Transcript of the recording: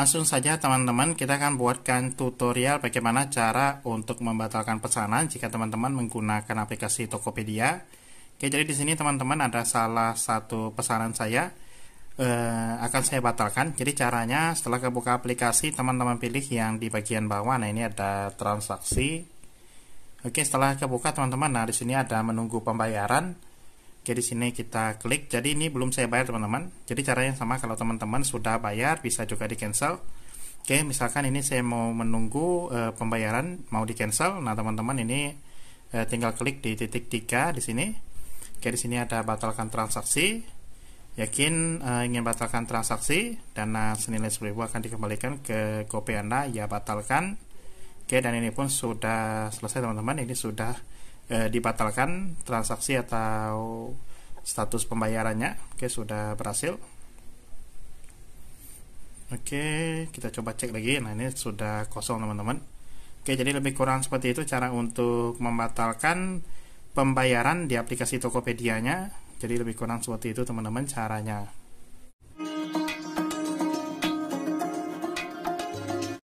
Langsung saja teman-teman kita akan buatkan tutorial bagaimana cara untuk membatalkan pesanan jika teman-teman menggunakan aplikasi Tokopedia. Oke, jadi di sini teman-teman ada salah satu pesanan saya eh, akan saya batalkan. Jadi caranya setelah kebuka aplikasi teman-teman pilih yang di bagian bawah. Nah, ini ada transaksi. Oke, setelah kebuka teman-teman, nah di sini ada menunggu pembayaran. Oke di sini kita klik. Jadi ini belum saya bayar teman-teman. Jadi caranya sama kalau teman-teman sudah bayar bisa juga di cancel. Oke misalkan ini saya mau menunggu e, pembayaran mau di cancel. Nah teman-teman ini e, tinggal klik di titik tiga di sini. Oke di sini ada batalkan transaksi. Yakin e, ingin batalkan transaksi dana senilai 10.000 akan dikembalikan ke GoPay Anda ya batalkan. Oke dan ini pun sudah selesai teman-teman. Ini sudah e, dibatalkan transaksi atau status pembayarannya. Oke, sudah berhasil. Oke, kita coba cek lagi. Nah, ini sudah kosong, teman-teman. Oke, jadi lebih kurang seperti itu cara untuk membatalkan pembayaran di aplikasi Tokopedia-nya. Jadi lebih kurang seperti itu, teman-teman, caranya.